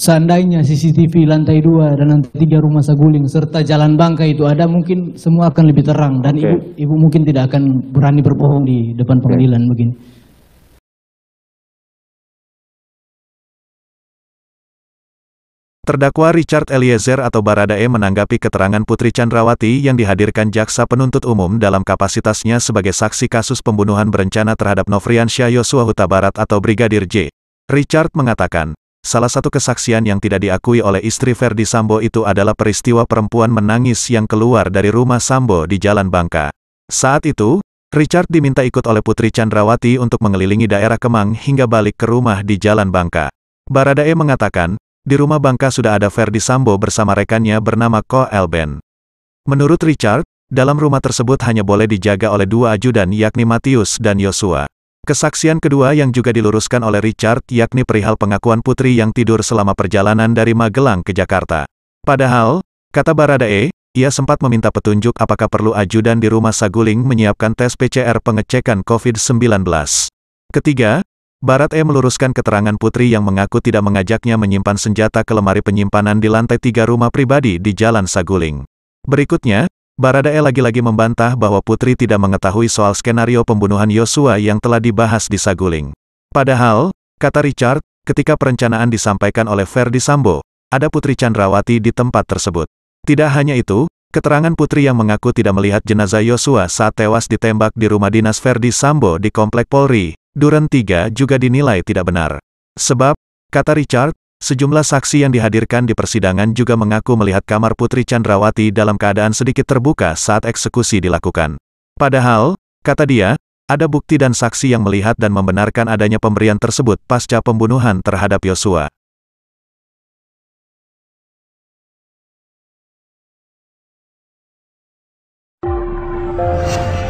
Seandainya CCTV lantai dua dan lantai tiga rumah Saguling serta jalan Bangka itu ada, mungkin semua akan lebih terang dan okay. ibu ibu mungkin tidak akan berani berbohong di depan pengadilan okay. begini. Terdakwa Richard Eliezer atau Baradae menanggapi keterangan Putri Chandrawati yang dihadirkan jaksa penuntut umum dalam kapasitasnya sebagai saksi kasus pembunuhan berencana terhadap Nofriansyah Yosua Huta Barat atau Brigadir J. Richard mengatakan, Salah satu kesaksian yang tidak diakui oleh istri Verdi Sambo itu adalah peristiwa perempuan menangis yang keluar dari rumah Sambo di Jalan Bangka. Saat itu, Richard diminta ikut oleh Putri Chandrawati untuk mengelilingi daerah Kemang hingga balik ke rumah di Jalan Bangka. Baradae mengatakan, di rumah Bangka sudah ada Verdi Sambo bersama rekannya bernama Ko Elben. Menurut Richard, dalam rumah tersebut hanya boleh dijaga oleh dua ajudan yakni Matius dan Yosua. Kesaksian kedua yang juga diluruskan oleh Richard yakni perihal pengakuan putri yang tidur selama perjalanan dari Magelang ke Jakarta. Padahal, kata Baradae, ia sempat meminta petunjuk apakah perlu ajudan di rumah Saguling menyiapkan tes PCR pengecekan COVID-19. Ketiga, Barat E meluruskan keterangan putri yang mengaku tidak mengajaknya menyimpan senjata ke lemari penyimpanan di lantai tiga rumah pribadi di Jalan Saguling. Berikutnya, Baradae lagi-lagi membantah bahwa Putri tidak mengetahui soal skenario pembunuhan Yosua yang telah dibahas di Saguling. Padahal, kata Richard, ketika perencanaan disampaikan oleh Ferdi Sambo, ada Putri Chandrawati di tempat tersebut. Tidak hanya itu, keterangan Putri yang mengaku tidak melihat jenazah Yosua saat tewas ditembak di rumah dinas Ferdi Sambo di Komplek Polri, Duren 3 juga dinilai tidak benar. Sebab, kata Richard, Sejumlah saksi yang dihadirkan di persidangan juga mengaku melihat kamar Putri Chandrawati dalam keadaan sedikit terbuka saat eksekusi dilakukan. Padahal, kata dia, ada bukti dan saksi yang melihat dan membenarkan adanya pemberian tersebut pasca pembunuhan terhadap Yosua. you